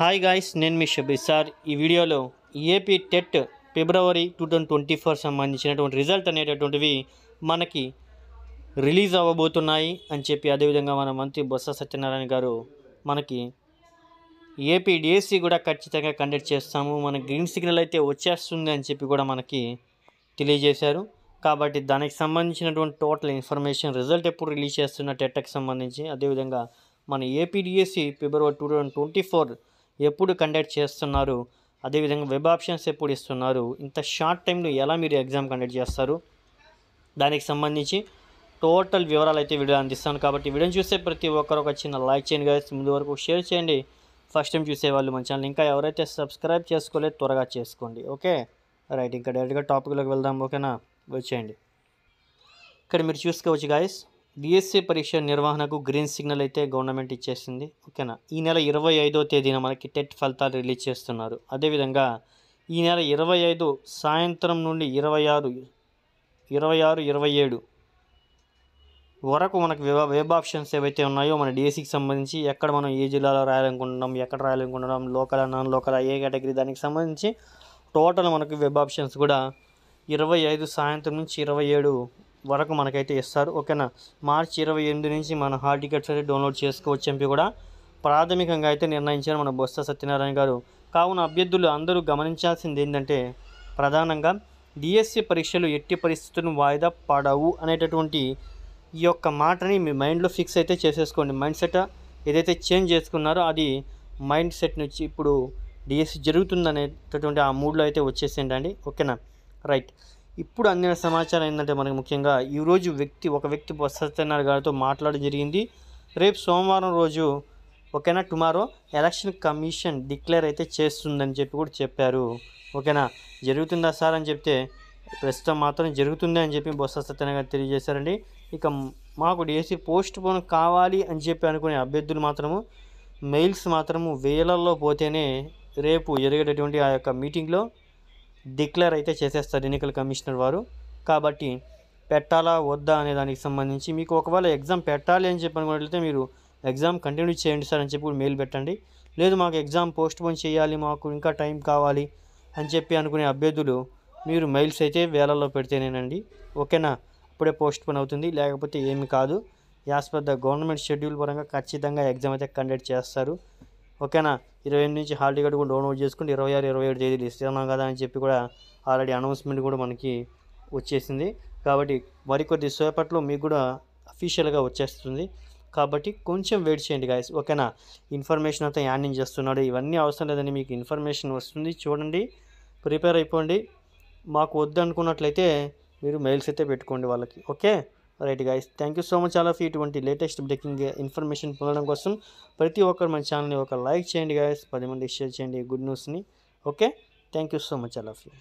hi guys నేను మీ Shabbir sir ఈ వీడియోలో AP TET February two thousand twenty four సంబంధించినటువంటి రిజల్ట్ అనేటటువంటివి మనకి రిలీజ్ అవ్వబోతున్నాయి అని చెప్పి అదేవిధంగా మన మంత్రి బొత్స సత్యనారాయణ గారు మనకి ఏపీ డిఎస్సి కూడా ఖచ్చితంగా కండక్ట్ చేస్తాము మన గ్రీన్ సిగ్నల్ అయితే వచ్చేస్తుంది అని చెప్పి కూడా మనకి తెలియజేశారు కాబట్టి దానికి సంబంధించినటువంటి టోటల్ ఇన్ఫర్మేషన్ రిజల్ట్ ఎప్పుడు రిలీజ్ చేస్తున్న టెట్కి సంబంధించి అదేవిధంగా మన APDSC February two thousand twenty four ఎప్పుడు కండక్ట్ చేస్తున్నారు అదేవిధంగా వెబ్ ఆప్షన్స్ ఎప్పుడు ఇస్తున్నారు ఇంత షార్ట్ టైంలో ఎలా మీరు ఎగ్జామ్ కండక్ట్ చేస్తారు దానికి సంబంధించి టోటల్ వివరాలు అయితే వీడియో అందిస్తాను కాబట్టి వీడియోని చూసే ప్రతి ఒక్కరు ఒక చిన్న లైక్ చేయండి కదా ముందు వరకు షేర్ చేయండి ఫస్ట్ టైం చూసేవాళ్ళు మన ఛానల్ ఇంకా ఎవరైతే సబ్స్క్రైబ్ చేసుకోలేదు త్వరగా చేసుకోండి ఓకే రైట్ ఇంకా డైరెక్ట్గా టాపిక్లోకి వెళ్దాం ఓకేనా వచ్చేయండి ఇక్కడ మీరు చూసుకోవచ్చు గాయస్ బీఎస్సీ పరీక్ష నిర్వహణకు గ్రీన్ సిగ్నల్ అయితే గవర్నమెంట్ ఇచ్చేసింది ఓకేనా ఈ నెల ఇరవై ఐదో తేదీన మనకి టెట్ ఫలితాలు రిలీజ్ చేస్తున్నారు అదేవిధంగా ఈ నెల ఇరవై ఐదు సాయంత్రం నుండి ఇరవై ఆరు ఇరవై ఆరు ఇరవై ఏడు వరకు మనకు వెబ్ వెబ్ ఆప్షన్స్ ఏవైతే ఉన్నాయో మన డిఎస్సికి e సంబంధించి ఎక్కడ మనం ఏ జిల్లాలో రాయాలనుకుంటున్నాం ఎక్కడ రాయాలనుకుంటున్నాం లోకల్ నాన్ లోకల్ ఏ కేటగిరీ దానికి సంబంధించి టోటల్ మనకు వెబ్ ఆప్షన్స్ కూడా ఇరవై ఐదు సాయంత్రం నుంచి ఇరవై ఏడు వరకు మనకైతే ఇస్తారు ఓకేనా మార్చి ఇరవై ఎనిమిది నుంచి మన హాల్ టికెట్స్ అయితే డౌన్లోడ్ చేసుకోవచ్చు ఎంపీ కూడా ప్రాథమికంగా అయితే నిర్ణయించారు మన బొత్స సత్యనారాయణ గారు కావున అభ్యర్థులు అందరూ గమనించాల్సింది ఏంటంటే ప్రధానంగా డిఎస్సి పరీక్షలు ఎట్టి పరిస్థితులను వాయిదా పడవు అనేటటువంటి ఈ యొక్క మాటని మీ మైండ్లో ఫిక్స్ అయితే చేసేసుకోండి మైండ్ సెట్ ఏదైతే చేంజ్ చేసుకున్నారో అది మైండ్ సెట్ నుంచి ఇప్పుడు డిఎస్సి జరుగుతుందనేటటువంటి ఆ మూడ్లో అయితే వచ్చేసేయండి ఓకేనా రైట్ ఇప్పుడు అందిన సమాచారం ఏంటంటే మనకు ముఖ్యంగా ఈరోజు వ్యక్తి ఒక వ్యక్తి సత్యనారాయణ గారితో మాట్లాడడం జరిగింది రేపు సోమవారం రోజు ఓకేనా టుమారో ఎలక్షన్ కమిషన్ డిక్లేర్ అయితే చేస్తుందని చెప్పి కూడా చెప్పారు ఓకేనా జరుగుతుందా సార్ అని చెప్తే ప్రస్తుతం మాత్రం జరుగుతుంది అని చెప్పి బొత్స సత్యనారాయణ గారు తెలియజేశారండి ఇక మాకు డిఎస్సి పోస్ట్ పోన్ కావాలి అని చెప్పి అనుకునే అభ్యర్థులు మాత్రము మెయిల్స్ మాత్రము వేలల్లో పోతేనే రేపు జరిగేటటువంటి ఆ యొక్క మీటింగ్లో డిక్లేర్ అయితే చేసేస్తారు ఎన్నికల కమిషనర్ వారు కాబట్టి పెట్టాలా వద్దా అనే దానికి సంబంధించి మీకు ఒకవేళ ఎగ్జామ్ పెట్టాలి అని చెప్పి అనుకున్నట్లయితే మీరు ఎగ్జామ్ కంటిన్యూ చేయండి సార్ అని చెప్పి మెయిల్ పెట్టండి లేదు మాకు ఎగ్జామ్ పోస్ట్పోన్ చేయాలి మాకు ఇంకా టైం కావాలి అని చెప్పి అనుకునే అభ్యర్థులు మీరు మెయిల్స్ అయితే వేలల్లో పెడితేనేనండి ఓకేనా అప్పుడే పోస్ట్పోన్ అవుతుంది లేకపోతే ఏమి కాదు యాస్ పెద్ద గవర్నమెంట్ షెడ్యూల్ పరంగా ఖచ్చితంగా ఎగ్జామ్ అయితే కండక్ట్ చేస్తారు ఓకేనా ఇరవై ఎనిమిది నుంచి హాల్ టికెట్ కూడా డౌన్లోడ్ చేసుకుంటే ఇరవై ఆరు ఇరవై ఏడు తేదీలు ఇస్తున్నాం కదా అని చెప్పి కూడా ఆల్రెడీ అనౌన్స్మెంట్ కూడా మనకి వచ్చేసింది కాబట్టి మరికొద్ది సేపట్లో మీకు కూడా అఫీషియల్గా వచ్చేస్తుంది కాబట్టి కొంచెం వెయిట్ చేయండి గాయస్ ఓకేనా ఇన్ఫర్మేషన్ అంతా యాడ్ చేస్తున్నాడు ఇవన్నీ అవసరం లేదని మీకు ఇన్ఫర్మేషన్ వస్తుంది చూడండి ప్రిపేర్ అయిపోండి మాకు వద్దనుకున్నట్లయితే మీరు మెయిల్స్ అయితే పెట్టుకోండి వాళ్ళకి okay right guys thank you so much all of ఇటువంటి లేటెస్ట్ బ్రేకింగ్ ఇన్ఫర్మేషన్ పొందడం కోసం ప్రతి ఒక్కరు మన ఛానల్ని ఒక లైక్ చేయండి గాయస్ పది మందికి షేర్ చేయండి గుడ్ న్యూస్ని okay thank you so much all of you